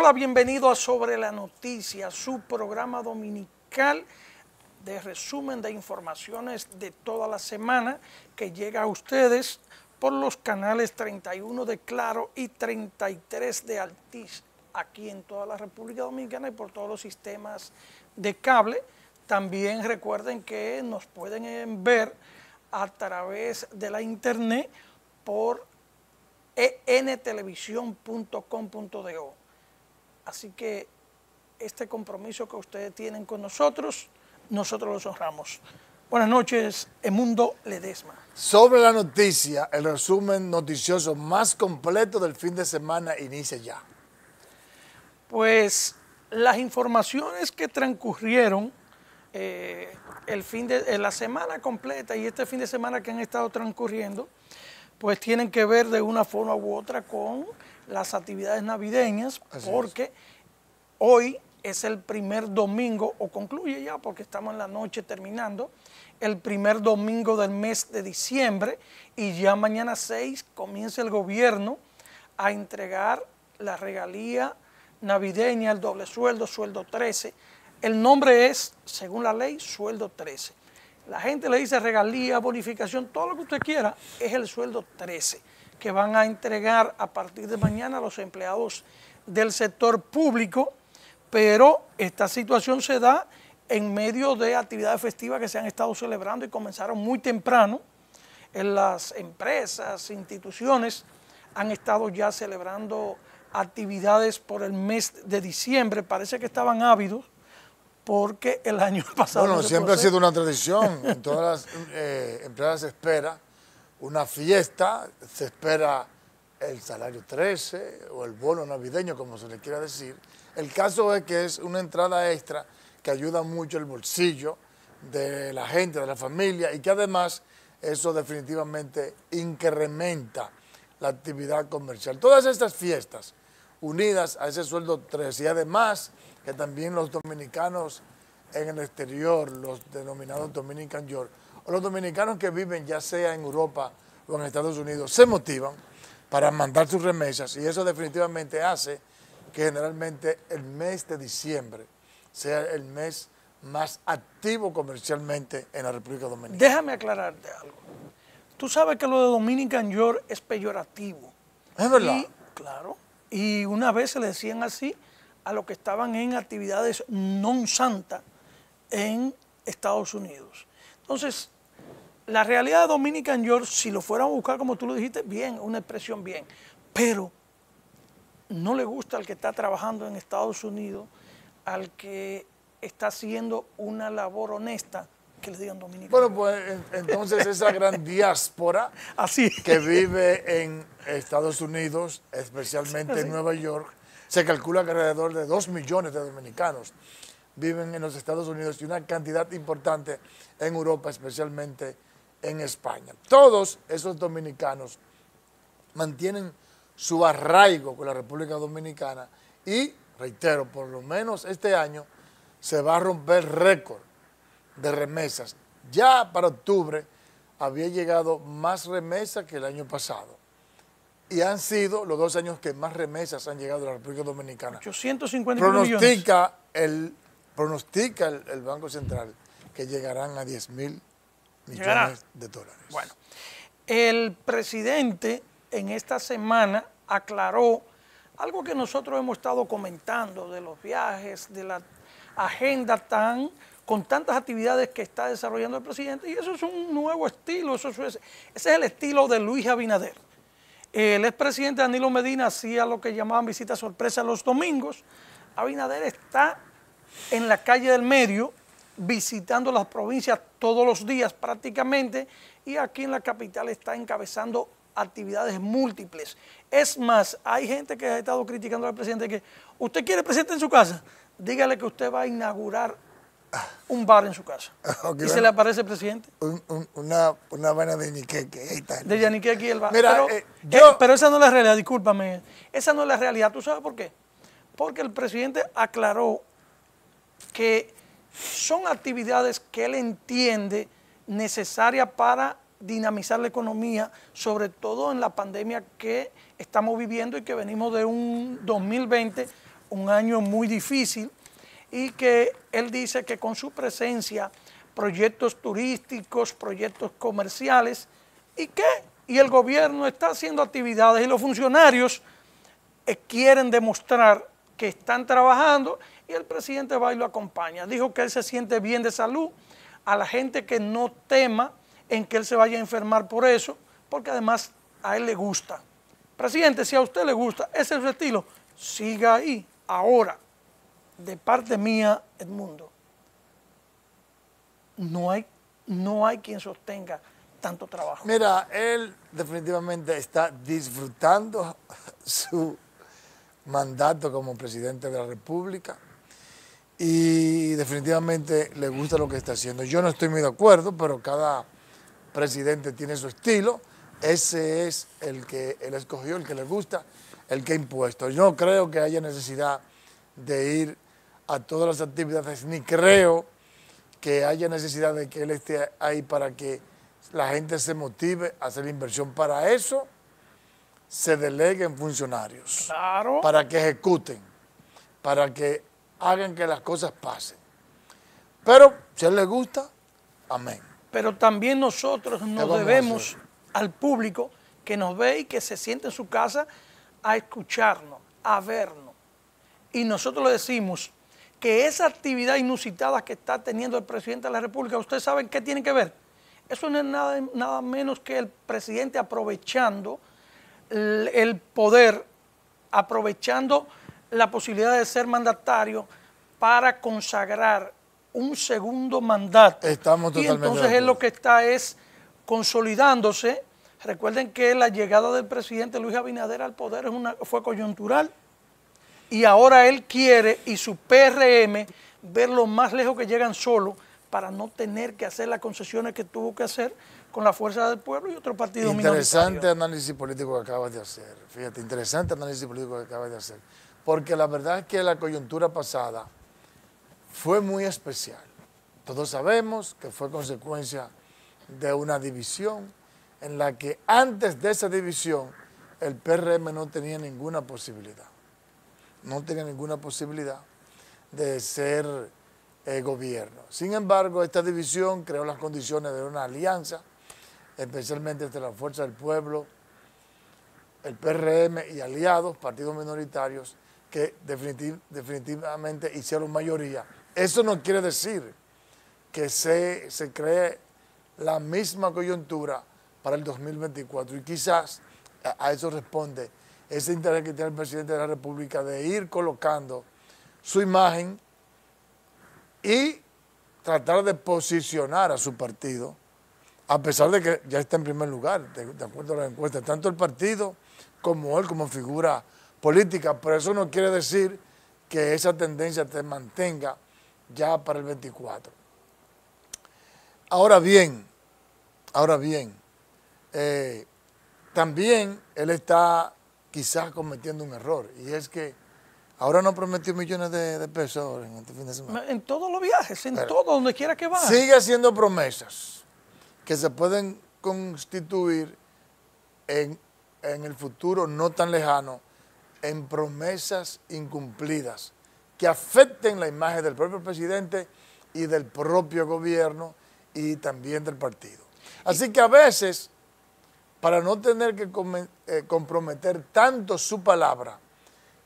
Hola, bienvenido a Sobre la Noticia, su programa dominical de resumen de informaciones de toda la semana que llega a ustedes por los canales 31 de Claro y 33 de Altiz, aquí en toda la República Dominicana y por todos los sistemas de cable. También recuerden que nos pueden ver a través de la internet por entelevisión.com.do Así que este compromiso que ustedes tienen con nosotros, nosotros los honramos. Buenas noches, Emundo Ledesma. Sobre la noticia, el resumen noticioso más completo del fin de semana inicia ya. Pues las informaciones que transcurrieron eh, el fin de eh, la semana completa y este fin de semana que han estado transcurriendo, pues tienen que ver de una forma u otra con las actividades navideñas porque hoy es el primer domingo, o concluye ya porque estamos en la noche terminando, el primer domingo del mes de diciembre y ya mañana 6 comienza el gobierno a entregar la regalía navideña, el doble sueldo, sueldo 13. El nombre es, según la ley, sueldo 13. La gente le dice regalía, bonificación, todo lo que usted quiera, es el sueldo 13 que van a entregar a partir de mañana a los empleados del sector público, pero esta situación se da en medio de actividades festivas que se han estado celebrando y comenzaron muy temprano. En las empresas, instituciones han estado ya celebrando actividades por el mes de diciembre. Parece que estaban ávidos porque el año pasado... Bueno, siempre ha sido una tradición. En todas las eh, empresas espera una fiesta, se espera el salario 13 o el bono navideño, como se le quiera decir. El caso es que es una entrada extra que ayuda mucho el bolsillo de la gente, de la familia y que además eso definitivamente incrementa la actividad comercial. Todas estas fiestas unidas a ese sueldo 13 y además que también los dominicanos en el exterior, los denominados Dominican York, los dominicanos que viven ya sea en Europa o en Estados Unidos se motivan para mandar sus remesas y eso definitivamente hace que generalmente el mes de diciembre sea el mes más activo comercialmente en la República Dominicana. Déjame aclararte algo. Tú sabes que lo de Dominican York es peyorativo. Es verdad. Y, claro. Y una vez se le decían así a los que estaban en actividades non santa en Estados Unidos. Entonces, la realidad de Dominican York, si lo fueran a buscar como tú lo dijiste, bien, una expresión bien, pero no le gusta al que está trabajando en Estados Unidos, al que está haciendo una labor honesta, que le digan dominicano. Bueno, pues entonces esa gran diáspora Así. que vive en Estados Unidos, especialmente en Nueva York, se calcula que alrededor de 2 millones de dominicanos viven en los Estados Unidos y una cantidad importante en Europa, especialmente en España. Todos esos dominicanos mantienen su arraigo con la República Dominicana y, reitero, por lo menos este año se va a romper récord de remesas. Ya para octubre había llegado más remesas que el año pasado. Y han sido los dos años que más remesas han llegado a la República Dominicana. 850 Pronostica millones. el pronostica el, Banco Central que llegarán a 10 mil millones de dólares. Bueno, el presidente en esta semana aclaró algo que nosotros hemos estado comentando de los viajes, de la agenda tan con tantas actividades que está desarrollando el presidente, y eso es un nuevo estilo, eso ese es el estilo de Luis Abinader. El expresidente Danilo Medina hacía lo que llamaban visita sorpresa los domingos. Abinader está en la calle del medio, visitando las provincias todos los días prácticamente, y aquí en la capital está encabezando actividades múltiples. Es más, hay gente que ha estado criticando al presidente que usted quiere presidente en su casa, dígale que usted va a inaugurar un bar en su casa. ¿Y se le aparece el presidente? una, una vaina de Yaniqueque De Yaniqueque y el bar. Eh, eh, pero esa no es la realidad, discúlpame. Esa no es la realidad. ¿Tú sabes por qué? Porque el presidente aclaró que son actividades que él entiende necesarias para dinamizar la economía, sobre todo en la pandemia que estamos viviendo y que venimos de un 2020, un año muy difícil, y que él dice que con su presencia, proyectos turísticos, proyectos comerciales, ¿y que Y el gobierno está haciendo actividades y los funcionarios eh, quieren demostrar que están trabajando y el presidente va y lo acompaña. Dijo que él se siente bien de salud, a la gente que no tema en que él se vaya a enfermar por eso, porque además a él le gusta. Presidente, si a usted le gusta, ese es su estilo, siga ahí, ahora, de parte mía, Edmundo. No hay, no hay quien sostenga tanto trabajo. Mira, él definitivamente está disfrutando su mandato como presidente de la República y definitivamente le gusta lo que está haciendo. Yo no estoy muy de acuerdo, pero cada presidente tiene su estilo. Ese es el que él escogió, el que le gusta, el que ha impuesto. Yo no creo que haya necesidad de ir a todas las actividades, ni creo que haya necesidad de que él esté ahí para que la gente se motive a hacer inversión para eso se deleguen funcionarios para que ejecuten, para que hagan que las cosas pasen. Pero si a él le gusta, amén. Pero también nosotros nos debemos al público que nos ve y que se siente en su casa a escucharnos, a vernos. Y nosotros le decimos que esa actividad inusitada que está teniendo el presidente de la República, ¿ustedes saben qué tiene que ver? Eso no es nada, nada menos que el presidente aprovechando el poder aprovechando la posibilidad de ser mandatario para consagrar un segundo mandato. Estamos y entonces es lo que está es consolidándose. Recuerden que la llegada del presidente Luis Abinader al poder es fue coyuntural y ahora él quiere y su PRM ver lo más lejos que llegan solo para no tener que hacer las concesiones que tuvo que hacer con la fuerza del pueblo y otro partido Interesante análisis político que acabas de hacer. Fíjate, interesante análisis político que acabas de hacer. Porque la verdad es que la coyuntura pasada fue muy especial. Todos sabemos que fue consecuencia de una división en la que antes de esa división el PRM no tenía ninguna posibilidad. No tenía ninguna posibilidad de ser eh, gobierno. Sin embargo, esta división creó las condiciones de una alianza especialmente entre la Fuerza del Pueblo, el PRM y aliados, partidos minoritarios, que definitivamente hicieron mayoría. Eso no quiere decir que se, cree la misma coyuntura para el 2024 y quizás a eso responde ese interés que tiene el presidente de la República de ir colocando su imagen y tratar de posicionar a su partido a pesar de que ya está en primer lugar, de, acuerdo a las encuestas, tanto el partido como él como figura política, pero eso no quiere decir que esa tendencia se mantenga ya para el 24. Ahora bien, ahora bien, eh, también él está quizás cometiendo un error y es que ahora no prometió millones de, pesos en este fin de semana. En todos los viajes, en todo, donde quiera que vaya. Sigue haciendo promesas que se pueden constituir en, el futuro no tan lejano en promesas incumplidas que afecten la imagen del propio presidente y del propio gobierno y también del partido. Así que a veces, para no tener que eh, comprometer tanto su palabra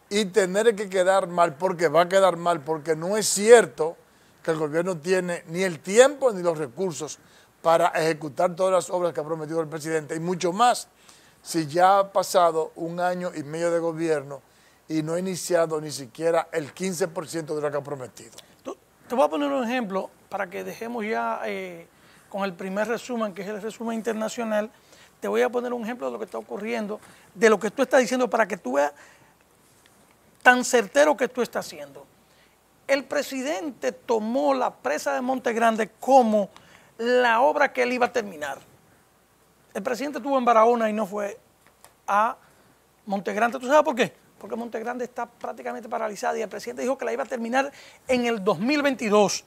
y tener que quedar mal, porque va a quedar mal, porque no es cierto que el gobierno tiene ni el tiempo ni los recursos para ejecutar todas las obras que ha prometido el presidente y mucho más si ya ha pasado un año y medio de gobierno y no ha iniciado ni siquiera el 15% de lo que ha prometido. te voy a poner un ejemplo para que dejemos ya eh, con el primer resumen, que es el resumen internacional. Te voy a poner un ejemplo de lo que está ocurriendo, de lo que tú estás diciendo, para que tú veas tan certero que tú estás haciendo. El presidente tomó la presa de Monte Grande como la obra que él iba a terminar. El presidente estuvo en Barahona y no fue a Montegrande. ¿Tú sabes por qué? Porque Montegrande está prácticamente paralizada y el presidente dijo que la iba a terminar en el 2022.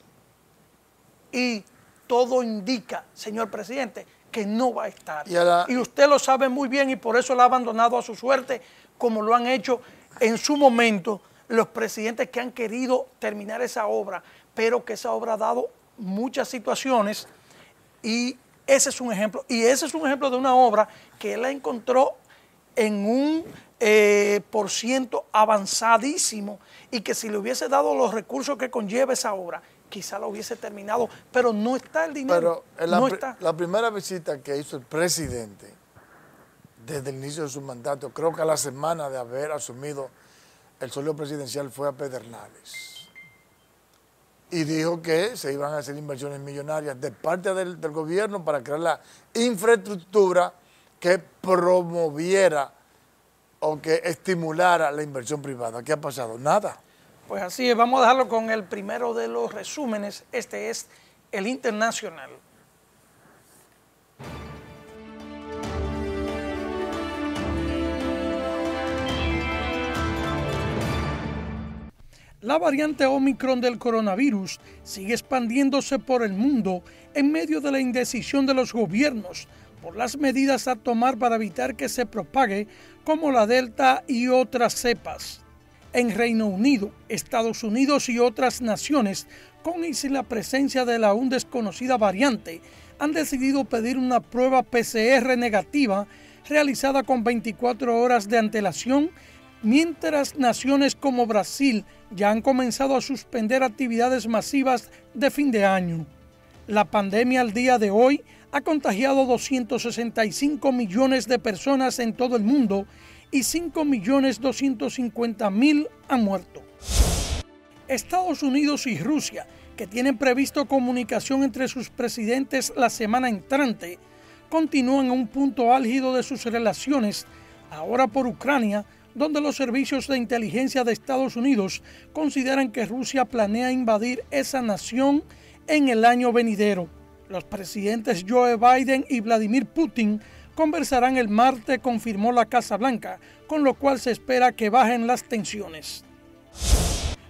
Y todo indica, señor presidente, que no va a estar. Y, usted lo sabe muy bien y por eso la ha abandonado a su suerte, como lo han hecho en su momento los presidentes que han querido terminar esa obra, pero que esa obra ha dado muchas situaciones y ese es un ejemplo. Y ese es un ejemplo de una obra que él la encontró en un eh, por ciento avanzadísimo y que si le hubiese dado los recursos que conlleva esa obra, quizá lo hubiese terminado, pero no está el dinero. la, la primera visita que hizo el presidente desde el inicio de su mandato, creo que a la semana de haber asumido el suelo presidencial fue a Pedernales y dijo que se iban a hacer inversiones millonarias de parte del, gobierno para crear la infraestructura que promoviera o que estimulara la inversión privada. ¿Qué ha pasado? Nada. Pues así es, vamos a dejarlo con el primero de los resúmenes. Este es el internacional. La variante Omicron del coronavirus sigue expandiéndose por el mundo en medio de la indecisión de los gobiernos por las medidas a tomar para evitar que se propague como la Delta y otras cepas. En Reino Unido, Estados Unidos y otras naciones, con y sin la presencia de la aún desconocida variante, han decidido pedir una prueba PCR negativa realizada con 24 horas de antelación mientras naciones como Brasil ya han comenzado a suspender actividades masivas de fin de año. La pandemia al día de hoy ha contagiado 265 millones de personas en todo el mundo y 5.250.000 han muerto. Estados Unidos y Rusia, que tienen previsto comunicación entre sus presidentes la semana entrante, continúan a un punto álgido de sus relaciones, ahora por Ucrania, donde los servicios de inteligencia de Estados Unidos consideran que Rusia planea invadir esa nación en el año venidero. Los presidentes Joe Biden y Vladimir Putin conversarán el martes, confirmó la Casa Blanca, con lo cual se espera que bajen las tensiones.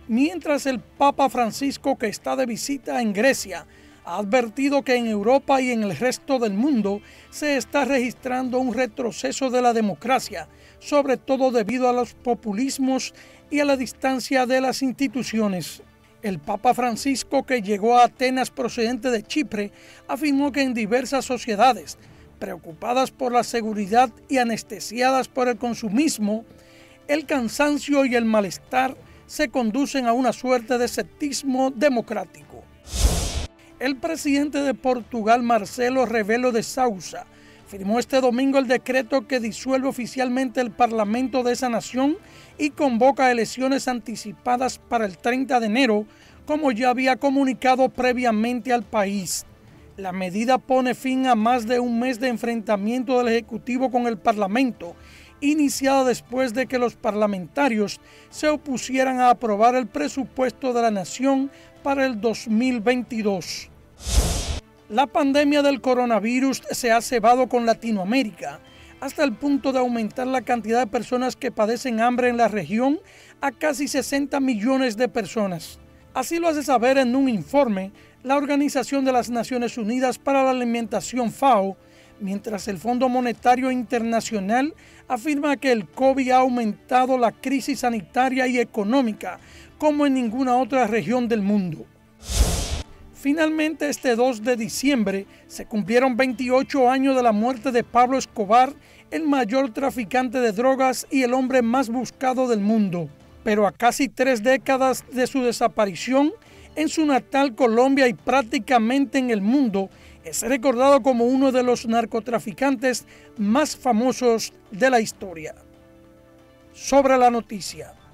Mientras el Papa Francisco, que está de visita en Grecia, ha advertido que en Europa y en el resto del mundo se está registrando un retroceso de la democracia sobre todo debido a los populismos y a la distancia de las instituciones. El Papa Francisco, que llegó a Atenas procedente de Chipre, afirmó que en diversas sociedades, preocupadas por la seguridad y anestesiadas por el consumismo, el cansancio y el malestar se conducen a una suerte de escepticismo democrático. El presidente de Portugal, Marcelo Rebelo de Sousa, firmó este domingo el decreto que disuelve oficialmente el Parlamento de esa nación y convoca elecciones anticipadas para el 30 de enero, como ya había comunicado previamente al país. La medida pone fin a más de un mes de enfrentamiento del Ejecutivo con el Parlamento, iniciado después de que los parlamentarios se opusieran a aprobar el presupuesto de la Nación para el 2022. La pandemia del coronavirus se ha cebado con Latinoamérica hasta el punto de aumentar la cantidad de personas que padecen hambre en la región a casi 60 millones de personas. Así lo hace saber en un informe la Organización de las Naciones Unidas para la Alimentación FAO, mientras el Fondo Monetario Internacional afirma que el COVID ha aumentado la crisis sanitaria y económica como en ninguna otra región del mundo. Finalmente, este 2 de diciembre se cumplieron 28 años de la muerte de Pablo Escobar, el mayor traficante de drogas y el hombre más buscado del mundo. Pero a casi tres décadas de su desaparición, en su natal Colombia y prácticamente en el mundo, es recordado como uno de los narcotraficantes más famosos de la historia. Sobre la noticia.